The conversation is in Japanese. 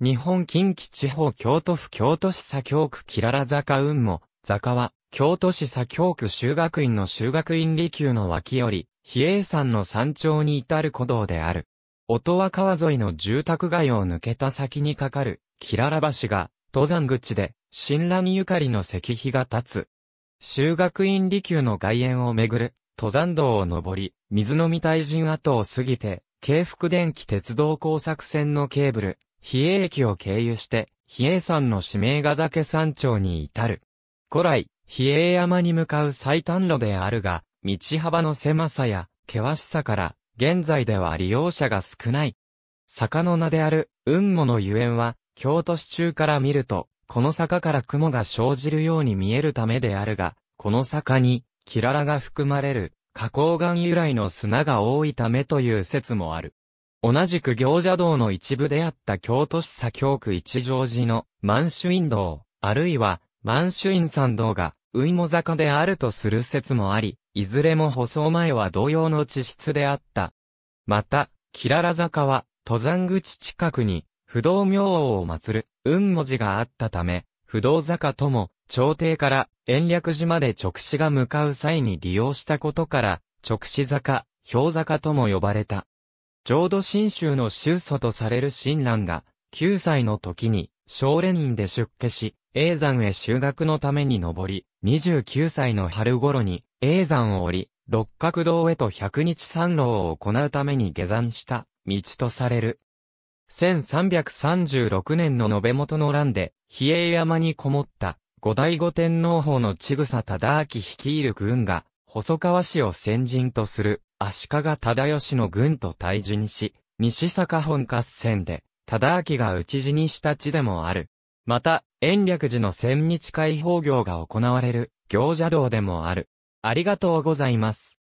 日本近畿地方京都府京都市左京区キララ坂雲母、坂は、京都市左京区修学院の修学院離宮の脇より、比叡山の山頂に至る古道である。音羽川沿いの住宅街を抜けた先にかかる、キララ橋が、登山口で、新蘭ゆかりの石碑が立つ。修学院離宮の外苑をめぐる、登山道を登り、水の見大人跡を過ぎて、京福電気鉄道工作線のケーブル、比叡駅を経由して、比叡山の指名ヶ岳山頂に至る。古来、比叡山に向かう最短路であるが、道幅の狭さや、険しさから、現在では利用者が少ない。坂の名である、雲母のゆえんは、京都市中から見ると、この坂から雲が生じるように見えるためであるが、この坂に、キララが含まれる、花崗岩由来の砂が多いためという説もある。同じく行者道の一部であった京都市左京区一条寺の満州院道、あるいは満州院参道が、ウイモ坂であるとする説もあり、いずれも舗装前は同様の地質であった。また、キララ坂は、登山口近くに、不動明王を祀る、雲文字があったため、不動坂とも、朝廷から延暦寺まで直視が向かう際に利用したことから、直視坂、氷坂とも呼ばれた。浄土真宗の宗祖とされる親鸞が、9歳の時に、少年院で出家し、永山へ修学のために登り、29歳の春頃に、永山を降り、六角堂へと百日参浪を行うために下山した、道とされる。1336年の延べ元の乱で、比叡山にこもった、五代五天皇法の千草忠明率いる軍が、細川氏を先陣とする。足利忠義の軍と対峙にし、西坂本合戦で、忠明が討ち死にした地でもある。また、延暦寺の千日解放行が行われる、行者道でもある。ありがとうございます。